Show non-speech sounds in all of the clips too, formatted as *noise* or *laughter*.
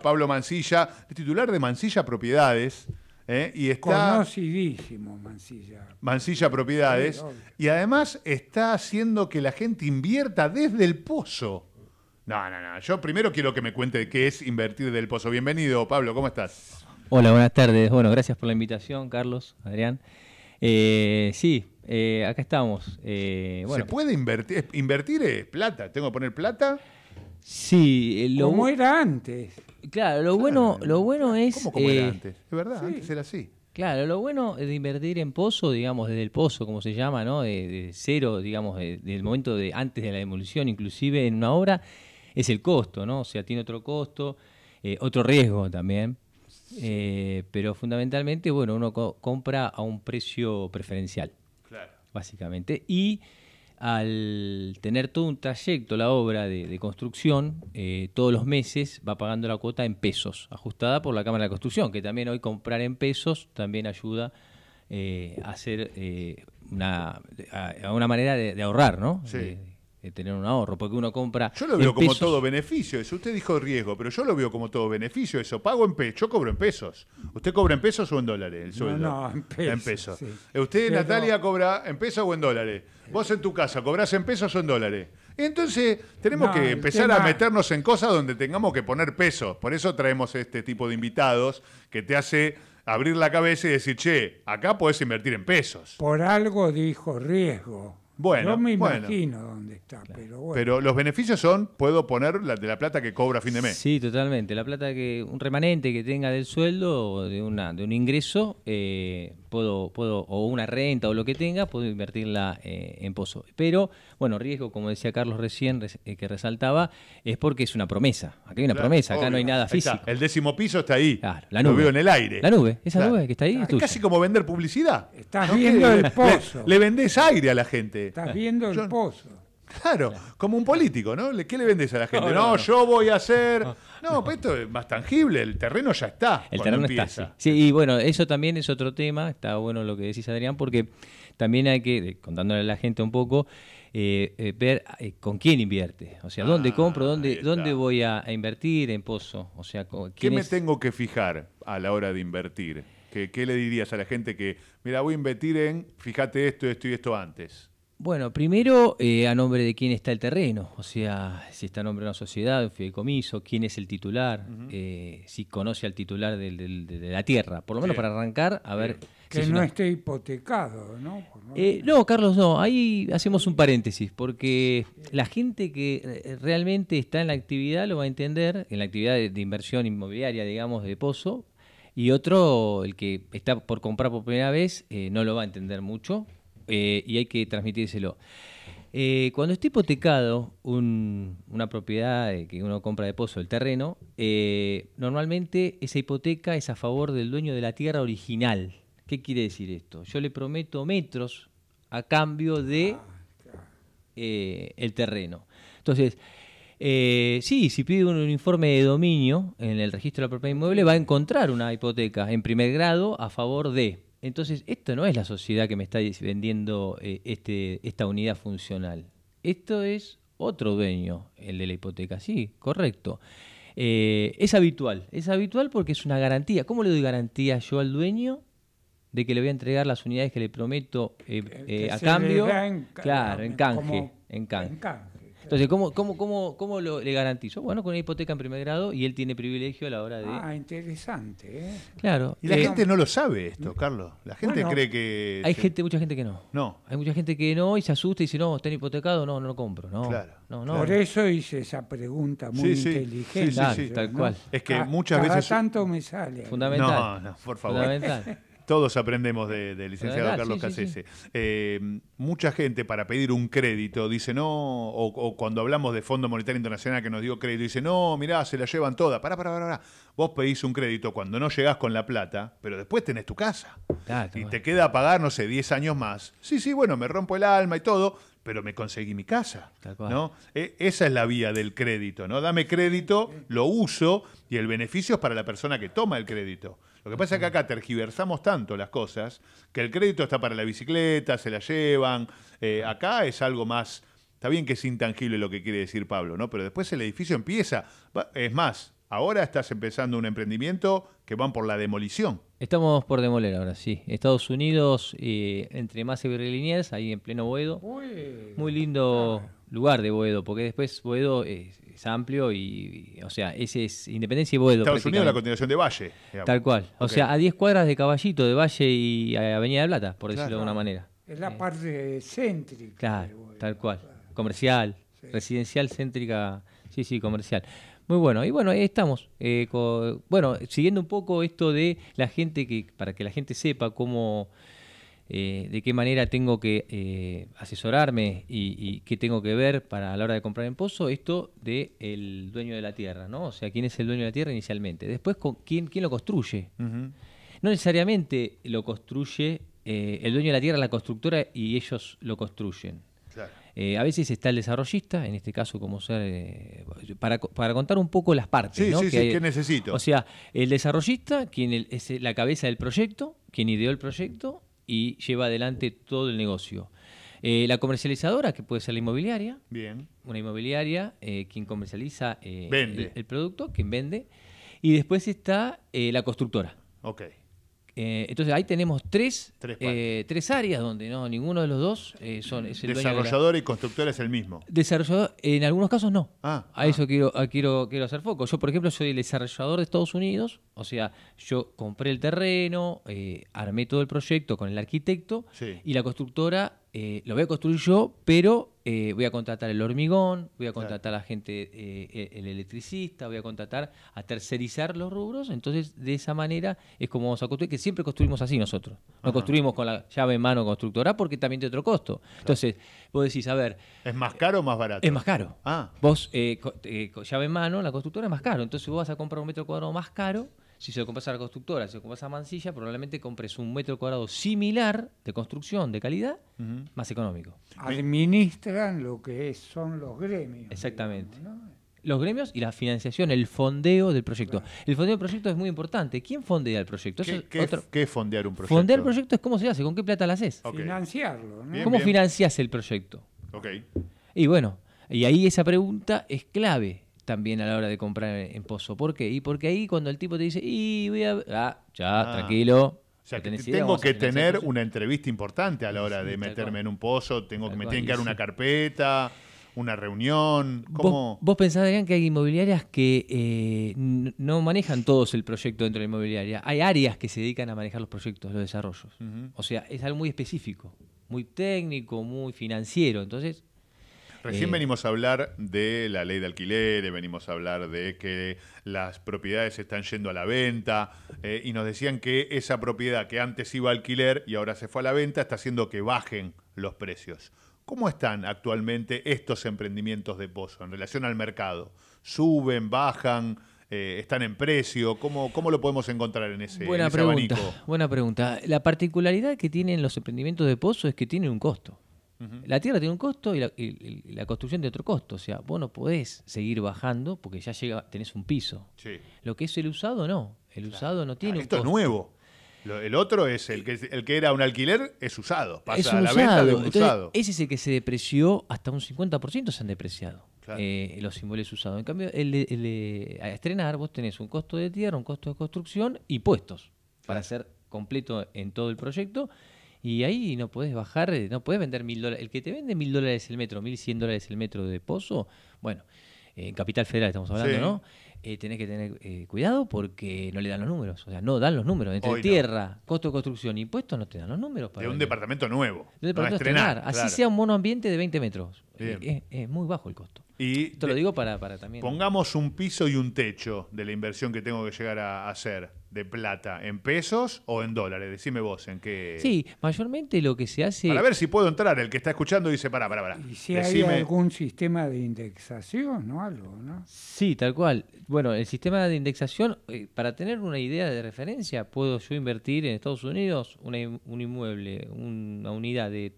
Pablo Mancilla, titular de Mancilla Propiedades. ¿eh? Y está, Conocidísimo Mancilla. Mancilla Propiedades. y además está haciendo que la gente invierta desde el pozo. No, no, no. Yo primero quiero que me cuente qué es invertir desde el pozo. Bienvenido, Pablo, ¿cómo estás? Hola, buenas tardes. Bueno, gracias por la invitación, Carlos, Adrián. Eh, sí, eh, acá estamos. bueno. ¿Se puede invertir? ¿Invertir es plata? ¿Tengo que poner plata? Sí, eh, lo como era antes. Claro, lo bueno, lo bueno es. como era eh, antes? Es verdad, antes era así. Claro, lo bueno de invertir en pozo, digamos, desde el pozo, como se llama, ¿no? De, cero, digamos, del momento de antes de la demolición, inclusive en una obra, es el costo, ¿no? O sea, tiene otro costo, eh, otro riesgo también. pero fundamentalmente, bueno, uno compra a un precio preferencial. Claro. Básicamente. Y al tener todo un trayecto la obra de, construcción, eh, todos los meses va pagando la cuota en pesos, ajustada por la Cámara de Construcción, que también hoy comprar en pesos también ayuda eh, a hacer eh, una, una manera de, ahorrar, ¿no? Eh, tener un ahorro, porque uno compra. Yo lo veo como todo beneficio, eso. Usted dijo riesgo, pero yo lo veo como todo beneficio, eso. Pago en pesos, yo cobro en pesos. ¿Usted cobra en pesos o en dólares el sueldo? No, en pesos. En pesos. Usted, Natalia, cobra en pesos o en dólares. Vos en tu casa, ¿cobrás en pesos o en dólares? Entonces, tenemos que empezar a meternos en cosas donde tengamos que poner pesos. Por eso traemos este tipo de invitados que te hace abrir la cabeza y decir, che, acá podés invertir en pesos. Por algo dijo riesgo. Bueno, Yo me imagino dónde está, pero bueno. Pero los beneficios son, puedo poner la, de la plata que cobra a fin de mes. Sí, totalmente. La plata que, un remanente que tenga del sueldo o de, una, de un ingreso, eh, puedo, puedo, o una renta o lo que tenga, puedo invertirla eh, en pozo. Pero, bueno, riesgo, como decía Carlos recién, eh, que resaltaba, es porque es una promesa. Acá hay una promesa, acá no hay nada físico. El décimo piso está ahí. la nube. en el aire. La nube, esa nube que está ahí. Es, ah, casi como vender publicidad. Estás viendo el pozo. le vendés aire a la gente. Estás ah, viendo el pozo. Claro, como un político, ¿no? ¿Qué le vendes a la gente? No, yo voy a hacer. No, pues esto es más tangible, el terreno ya está. El terreno empieza. está. Sí. y bueno, eso también es otro tema, está bueno lo que decís, Adrián, porque también hay que, contándole a la gente un poco, eh, eh, ver eh, con quién invierte. O sea, dónde ah, compro, dónde, dónde voy a, invertir en Pozo. O sea, ¿qué me tengo que fijar a la hora de invertir? ¿Qué, ¿Qué, le dirías a la gente que, mira, voy a invertir en, fíjate esto, esto y esto antes? Bueno, primero, eh, a nombre de quién está el terreno, o sea, si está a nombre de una sociedad, un fideicomiso, quién es el titular, eh, si conoce al titular de la tierra, por lo menos para arrancar, a ver... Que no, esté hipotecado, ¿no? Eh, no, Carlos, no, ahí hacemos un paréntesis, porque la gente que realmente está en la actividad lo va a entender, en la actividad de, de inversión inmobiliaria, digamos, de Pozo, y otro, el que está por comprar por primera vez, no lo va a entender mucho, eh, y hay que transmitírselo. Eh, cuando está hipotecado una propiedad que uno compra de pozo, el terreno, eh, normalmente esa hipoteca es a favor del dueño de la tierra original. ¿Qué quiere decir esto? Yo le prometo metros a cambio de ah, el terreno. Entonces, sí, si pide un, informe de dominio en el registro de la propiedad inmueble, va a encontrar una hipoteca en primer grado a favor de entonces, esto no es la sociedad que me está vendiendo eh, este, esta unidad funcional. Esto es otro dueño, el de la hipoteca. Sí, correcto. Eh, es habitual, es habitual porque es una garantía. ¿Cómo le doy garantía yo al dueño de que le voy a entregar las unidades que le prometo eh, a cambio? claro, en en canje. En canje. Entonces, ¿cómo, cómo, cómo, cómo lo, le garantizo? Bueno, con una hipoteca en primer grado y él tiene privilegio a la hora de... Ah, interesante. ¿eh? Claro. Y la eh, gente no lo sabe esto, Carlos. La gente cree que... Hay gente, mucha gente que no. No. Hay mucha gente que no y se asusta y dice, no, está hipotecado, no, no lo compro. No, claro. Por eso hice esa pregunta muy inteligente. Sí, sí, tal cual. Es que ah, muchas veces... tanto me sale. Fundamental. No, no, por favor. Fundamental. *laughs* Todos aprendemos de licenciado Carlos eh, mucha gente para pedir un crédito dice no, o, cuando hablamos de Fondo Monetario Internacional que nos dio crédito, dice no, mirá, se la llevan toda. Pará, pará, pará, Vos pedís un crédito cuando no llegás con la plata, pero después tenés tu casa. y te queda pagar, no sé, 10 años más. Sí, sí, bueno, me rompo el alma y todo, pero me conseguí mi casa. ¿no? E, esa es la vía del crédito, ¿no? Dame crédito, lo uso y el beneficio es para la persona que toma el crédito. Lo que pasa es que acá tergiversamos tanto las cosas que el crédito está para la bicicleta, se la llevan. Eh, acá es algo más. Está bien que es intangible lo que quiere decir Pablo, ¿no? Pero después el edificio empieza. Es más, ahora estás empezando un emprendimiento que van por la demolición. Estamos por demoler ahora, sí. Estados Unidos, eh, entre más y ahí en pleno Boedo. Muy lindo lugar de Boedo, porque después Boedo es amplio y, o sea, ese es Independencia y Boedo. Estados Unidos la continuación de Valle. Tal cual. O sea, a 10 cuadras de Caballito, de Valle y eh, Avenida de Plata, por decirlo de alguna manera. Es la eh. parte céntrica. Claro, tal cual. Comercial, residencial céntrica. Sí, sí, comercial. Muy bueno, y bueno, ahí estamos. Eh, bueno, siguiendo un poco esto de la gente, que para que la gente sepa cómo eh, de qué manera tengo que eh, asesorarme y, qué tengo que ver para a la hora de comprar en pozo, esto del dueño de la tierra, ¿no? O sea, quién es el dueño de la tierra inicialmente. Después, con quién, quién lo construye. No necesariamente lo construye eh, el dueño de la tierra, la constructora, y ellos lo construyen. a veces está el desarrollista, en este caso como ser, para, contar un poco las partes. Sí, sí, que, sí, ¿qué necesito. O sea, el desarrollista, quien es la cabeza del proyecto, quien ideó el proyecto, y lleva adelante todo el negocio. Eh, la comercializadora, que puede ser la inmobiliaria. Bien. Una inmobiliaria, eh, quien comercializa eh, El, producto, quien vende. Y después está eh, la constructora. Ok. Eh, entonces ahí tenemos eh, tres, áreas donde no ninguno de los dos eh, son es el desarrollador y constructor es el mismo. Desarrollador, en algunos casos no. Ah, a eso ah. quiero, quiero, quiero hacer foco. Yo, por ejemplo, soy el desarrollador de Estados Unidos, o sea, yo compré el terreno, armé todo el proyecto con el arquitecto y la constructora eh, lo voy a construir yo, pero eh, voy a contratar el hormigón, voy a contratar a la gente, eh, el electricista, voy a contratar a tercerizar los rubros. Entonces, de esa manera es como vamos a construir, que siempre construimos así nosotros. No construimos con la llave en mano constructora porque también tiene otro costo. Entonces, vos decís, a ver. ¿Es más caro o más barato? Es más caro. Ah. Vos, llave en mano, la constructora es más caro. Entonces, vos vas a comprar un metro cuadrado más caro si se lo compras a la constructora, si se lo compras a Mansilla, probablemente compres un metro cuadrado similar de construcción, de calidad, más económico. Administran lo que son los gremios. Exactamente. Los gremios y la financiación, el fondeo del proyecto. El fondeo del proyecto es muy importante. ¿Quién fondea el proyecto? ¿Qué, es fondear un proyecto? Fondear el proyecto es cómo se hace, con qué plata lo haces. Financiarlo. ¿no? ¿Cómo financias el proyecto? Ok. Y bueno, y ahí esa pregunta es clave también a la hora de comprar en Pozo. ¿Por qué? Y porque ahí cuando el tipo te dice, y voy a... Ah, ya, ah. tranquilo. O sea, que tengo que tener una entrevista importante a la hora de meterme en un pozo, tengo que me tienen que dar una carpeta, una reunión. ¿Cómo? ¿Vos, vos que hay inmobiliarias que eh, no manejan todos el proyecto dentro de la inmobiliaria. Hay áreas que se dedican a manejar los proyectos, los desarrollos. O sea, es algo muy específico, muy técnico, muy financiero. Entonces, Recién eh. venimos a hablar de la ley de alquileres, venimos a hablar de que las propiedades están yendo a la venta eh, y nos decían que esa propiedad que antes iba a alquiler y ahora se fue a la venta está haciendo que bajen los precios. ¿Cómo están actualmente estos emprendimientos de Pozo en relación al mercado? ¿Suben, bajan? Eh, están en precio? ¿Cómo, ¿Cómo, lo podemos encontrar en ese, buena pregunta, Buena pregunta. La particularidad que tienen los emprendimientos de pozo es que tienen un costo. La tierra tiene un costo y la, construcción tiene otro costo. O sea, vos no podés seguir bajando porque ya llega, tenés un piso. Lo que es el usado, no. El usado no tiene ah, un Esto costo. nuevo. el otro es el que, el que era un alquiler, es usado. Pasa a la venta usado. Ese es el que se depreció hasta un 50% se han depreciado. Eh, los inmuebles usados. En cambio, el, a estrenar vos tenés un costo de tierra, un costo de construcción y puestos para ser completo en todo el proyecto y ahí no puedes bajar, eh, no puedes vender mil dólares. El que te vende mil dólares el metro, mil cien dólares el metro de pozo, bueno, en Capital Federal estamos hablando, ¿no? Eh, tenés que tener eh, cuidado porque no le dan los números. O sea, no dan los números. Entre tierra, costo de construcción, impuestos, no te dan los números. Para de un departamento nuevo. De un departamento estrenar, Así sea un monoambiente de 20 metros. Eh, es muy bajo el costo. Y Te lo digo para, para también. Pongamos un piso y un techo de la inversión que tengo que llegar a hacer de plata, ¿en pesos o en dólares? Decime vos, ¿en qué? Sí, mayormente lo que se hace. A ver si puedo entrar, el que está escuchando dice, para para para ¿Y si hay algún sistema de indexación o algo, no? Sí, tal cual. Bueno, el sistema de indexación, eh, para tener una idea de referencia, puedo yo invertir en Estados Unidos un inmueble, una unidad de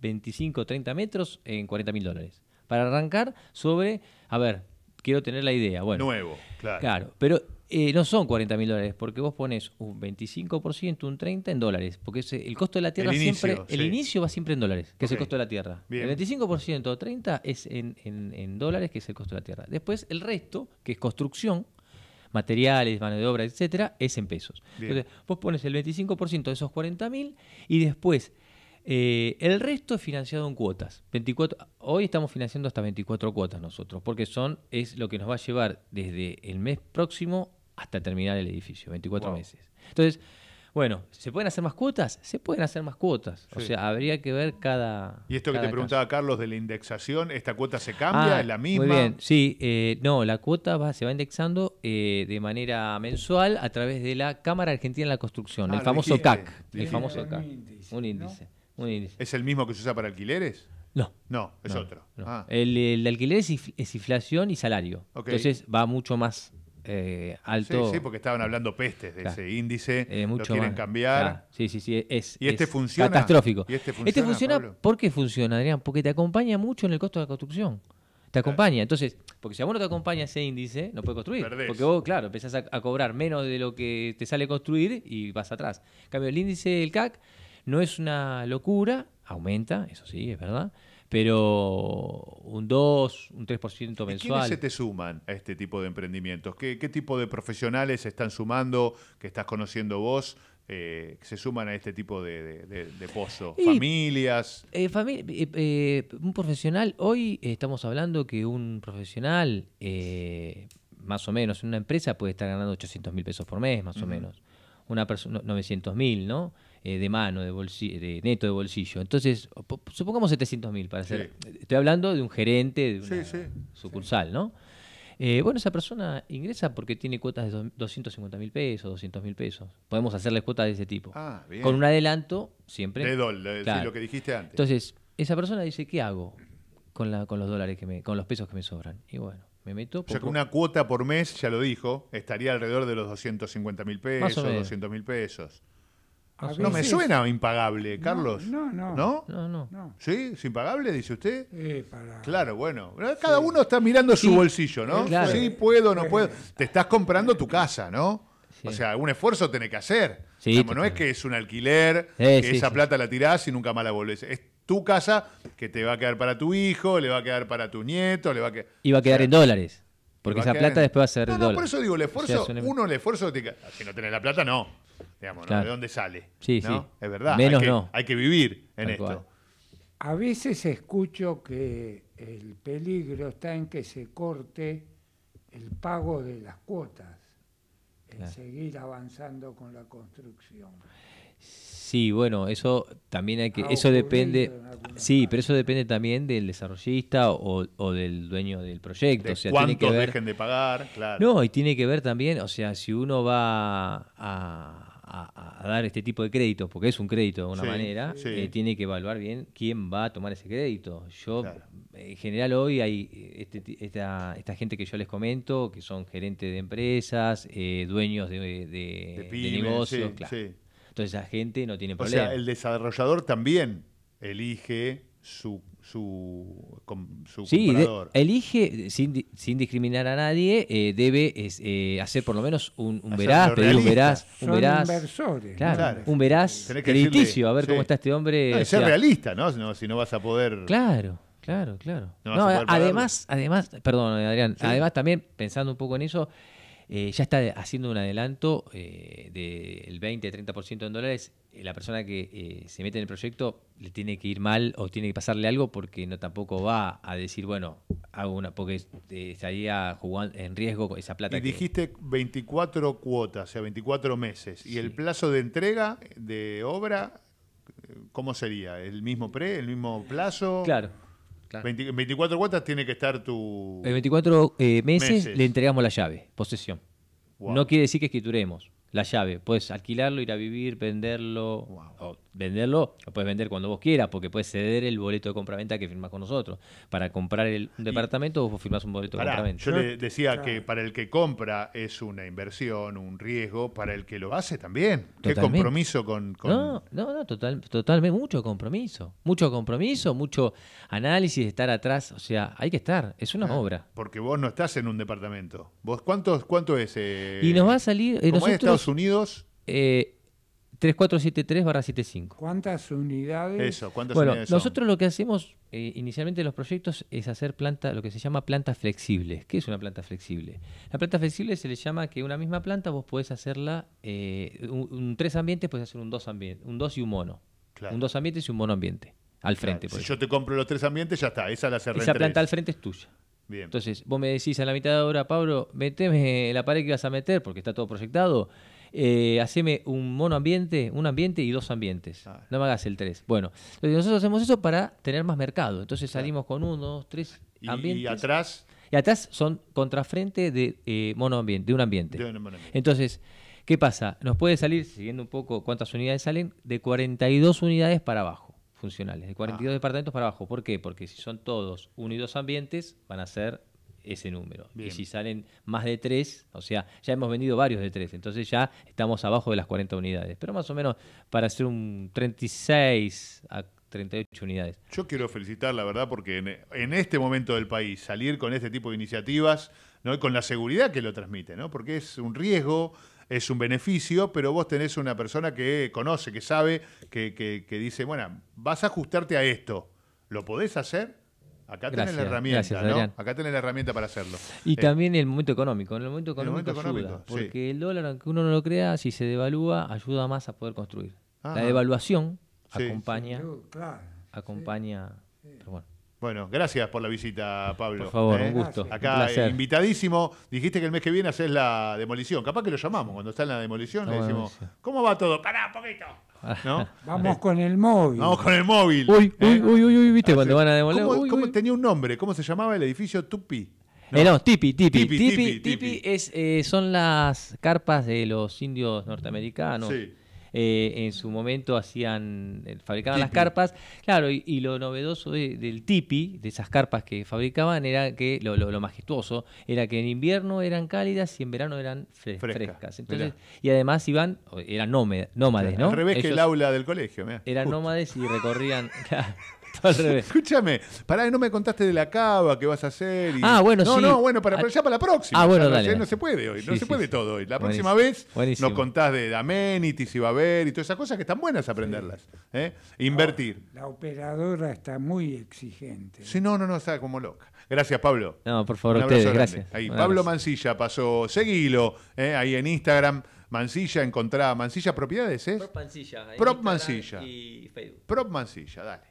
25, 30 metros en 40 mil dólares para arrancar sobre, a ver, quiero tener la idea. Bueno, Nuevo, claro. Claro, pero eh, no son 40 mil dólares, porque vos pones un 25%, un 30% en dólares, porque el costo de la tierra siempre, el inicio va siempre en dólares, que es el costo de la tierra. El 25% o 30% es en, dólares, que es el costo de la tierra. Después el resto, que es construcción, materiales, mano de obra, etcétera, es en pesos. Entonces, vos pones el 25% de esos 40 mil y después eh, el resto es financiado en cuotas. 24, hoy estamos financiando hasta 24 cuotas nosotros, porque son es lo que nos va a llevar desde el mes próximo hasta terminar el edificio, 24 meses. Entonces, bueno, ¿se pueden hacer más cuotas? Se pueden hacer más cuotas. O sea, habría que ver cada. Y esto que te preguntaba Carlos de la indexación, ¿esta cuota se cambia? Ah, ¿Es la misma? Muy bien, sí. Eh, no, la cuota va, se va indexando eh, de manera mensual a través de la Cámara Argentina de la Construcción, ah, el famoso CAC. el famoso Un índice. ¿Es el mismo que se usa para alquileres? No. No, es otro. Ah. El, alquiler es, inflación y salario. Entonces va mucho más eh, alto. Sí, sí, porque estaban hablando pestes de ese índice. Eh, lo quieren cambiar. Sí, sí, sí. Es, ¿Y este Catastrófico. Este, este funciona? Este funciona ¿Por qué funciona, Adrián? Porque te acompaña mucho en el costo de la construcción. Te acompaña. Entonces, porque si a vos no te acompaña ese índice, no puedes construir. Porque vos, claro, empezás a, a, cobrar menos de lo que te sale construir y vas atrás. En cambio, el índice del CAC no es una locura, aumenta, eso sí, es verdad, pero un 2, un 3% mensual. ¿Y se te suman a este tipo de emprendimientos? ¿Qué, qué tipo de profesionales se están sumando, que estás conociendo vos? Eh, que se suman a este tipo de, pozos? pozo? ¿Familias? Eh, eh, un profesional, hoy estamos hablando que un profesional, más o menos, en una empresa puede estar ganando 800 mil pesos por mes, más o menos. Una persona, 900 mil, ¿no? Eh, de mano, de, de neto de bolsillo. Entonces, supongamos 700 mil para hacer. Estoy hablando de un gerente de una sucursal, ¿no? Eh, bueno, esa persona ingresa porque tiene cuotas de 250 mil pesos, 200 mil pesos. Podemos hacerle cuotas de ese tipo. Ah, con un adelanto siempre. De dólar, lo que dijiste antes. Entonces, esa persona dice, ¿qué hago con, la, con los dólares que me, con los pesos que me sobran? Y bueno, me meto. O sea, una cuota por mes, ya lo dijo, estaría alrededor de los 250 mil pesos, 200 mil pesos. Ah, no me suena impagable, Carlos. No, no. ¿No? No, sí ¿Es impagable, dice usted? Eh, claro, bueno. Cada uno está mirando su bolsillo, ¿no? Sí, puedo, no eh. puedo. Te estás comprando tu casa, ¿no? O sea, algún esfuerzo tiene que hacer. no es que es un alquiler, eh, esa plata la tirás y nunca más la volvés. Es tu casa que te va a quedar para tu hijo, le va a quedar para tu nieto, le va a quedar... Y va a quedar en dólares. Porque esa plata después va a ser no, por eso digo, el esfuerzo, uno el esfuerzo... Te... Si no tenés la plata, no digamos, ¿de dónde sale? Sí, sí. Es verdad. Menos que, no. Hay que vivir en esto. A veces escucho que el peligro está en que se corte el pago de las cuotas, seguir avanzando con la construcción. Sí, bueno, eso también hay que, eso depende, sí, pero eso depende también del desarrollista o, del dueño del proyecto. De o dejen de pagar? No, y tiene que ver también, o sea, si uno va a, a, dar este tipo de créditos, porque es un crédito de alguna manera, eh, tiene que evaluar bien quién va a tomar ese crédito. Yo, en general, hoy hay eh, este esta, esta, gente que yo les comento, que son gerentes de empresas, eh, dueños de, de, negocios, Entonces, esa gente no tiene problema. O sea, el desarrollador también elige su su, sí, elige, sin, sin, discriminar a nadie, eh, debe eh, hacer por lo menos un, veraz, un veraz. Un veraz crediticio, a ver cómo está este hombre. Este ser realista, ¿no? Si, ¿no? vas a poder... Claro. Claro, claro. además, además, perdón, Adrián, además también pensando un poco en eso, eh, ya está haciendo un adelanto eh, del 20-30% en dólares. Eh, la persona que se mete en el proyecto le tiene que ir mal o tiene que pasarle algo porque no tampoco va a decir, bueno, hago una, porque estaría jugando en riesgo esa plata. Y dijiste 24 cuotas, o sea, 24 meses. ¿Y el plazo de entrega de obra, cómo sería? ¿El mismo pre, el mismo plazo? Claro veinticuatro 24 cuotas tiene que estar tu... En 24 eh, meses, le entregamos la llave, posesión. No quiere decir que escrituremos la llave. Puedes alquilarlo, ir a vivir, venderlo. O venderlo, lo puedes vender cuando vos quieras, porque puedes ceder el boleto de compraventa que firmás con nosotros. Para comprar el, departamento, vos firmás un boleto de de compraventa. Yo le decía que para el que compra es una inversión, un riesgo, para el que lo hace también. Qué compromiso con. No, no, no, totalmente, mucho compromiso. Mucho compromiso, mucho análisis, estar atrás. O sea, hay que estar, es una ah, obra. Porque vos no estás en un departamento. ¿Vos cuántos, cuánto es? Eh? y nos va a salir. Eh, nosotros, Unidos. Eh, 3473-75. ¿Cuántas unidades? Eso, ¿cuántas bueno, Nosotros lo que hacemos eh, inicialmente en los proyectos es hacer planta, lo que se llama plantas flexibles. ¿Qué es una planta flexible? La planta flexible se le llama que una misma planta vos podés hacerla, eh, un, tres ambientes, podés hacer un dos, ambiente, un dos y un mono. Un dos ambientes y un mono ambiente. Al frente. si yo te compro los tres ambientes, ya está, esa la Esa planta al frente es tuya. Entonces, vos me decís a la mitad de hora, Pablo, meteme la pared que vas a meter, porque está todo proyectado. Eh, haceme un monoambiente, un ambiente y dos ambientes. Ah. No me hagas el tres. Bueno, nosotros hacemos eso para tener más mercado. Entonces salimos con uno, dos, tres ambientes. Y atrás. Y atrás son contrafrente de eh, monoambiente, de un ambiente. Entonces, ¿qué pasa? Nos puede salir, siguiendo un poco cuántas unidades salen, de 42 unidades para abajo funcionales, de 42 ah. departamentos para abajo. ¿Por qué? Porque si son todos uno y dos ambientes, van a ser ese número. Y si salen más de tres, o sea, ya hemos vendido varios de tres, entonces ya estamos abajo de las 40 unidades. Pero más o menos para hacer un 36 a 38 unidades. Yo quiero felicitar, la verdad, porque en, este momento del país, salir con este tipo de iniciativas, ¿no? con la seguridad que lo transmite, ¿no? Porque es un riesgo, es un beneficio, pero vos tenés una persona que conoce, que sabe, que, que, dice, bueno, vas a ajustarte a esto, ¿lo podés hacer? Acá tenés la herramienta, Acá tenés la herramienta para hacerlo. Y eh. también el momento económico. En el momento económico, porque el dólar, aunque uno no lo crea, si se devalúa, ayuda más a poder construir. la ah. devaluación acompaña, acompaña, pero bueno. Bueno, gracias por la visita, Pablo. Por favor, un eh, gusto. Acá, invitadísimo. Dijiste que el mes que viene haces la demolición. Capaz que lo llamamos. Cuando está en la demolición, le decimos, ¿cómo va todo? Pará, poquito. ¿No? *laughs* Vamos con el móvil. Vamos con el móvil. Uy, uy, eh, uy, uy, viste, ah, cuando van a demoler. ¿cómo, tenía un nombre? ¿Cómo se llamaba el edificio Tupi? No, eh, tipi, tipi, tipi. Tipi, son las carpas de los indios norteamericanos. Sí eh, en su momento hacían, eh, fabricaban las carpas, claro, y, lo novedoso del tipi, de esas carpas que fabricaban, era que lo, majestuoso, era que en invierno eran cálidas y en verano eran frescas. Entonces, y además iban, eran nómades, ¿no? Al revés que el aula del colegio, Eran nómades y recorrían... *laughs* *laughs* Escúchame, pará, no me contaste de la cava que vas a hacer. Ah, bueno, sí. No, no, bueno, para, ah, ya para la próxima. Ah, bueno, dale. No, se puede hoy, no se puede todo hoy. La próxima vez nos contás de amenities y va a haber y todas esas cosas que están buenas aprenderlas. ¿eh? Invertir. Ah, la operadora está muy exigente. Sí, no, no, no, está como loca. Gracias, Pablo. No, por favor, ustedes, gracias. Ahí, Pablo Mancilla pasó, seguilo, ¿eh? ahí en Instagram. Mancilla encontrá, Mancilla Propiedades es. Prop Mancilla. Prop Mansilla Y Facebook. Prop Mancilla, dale.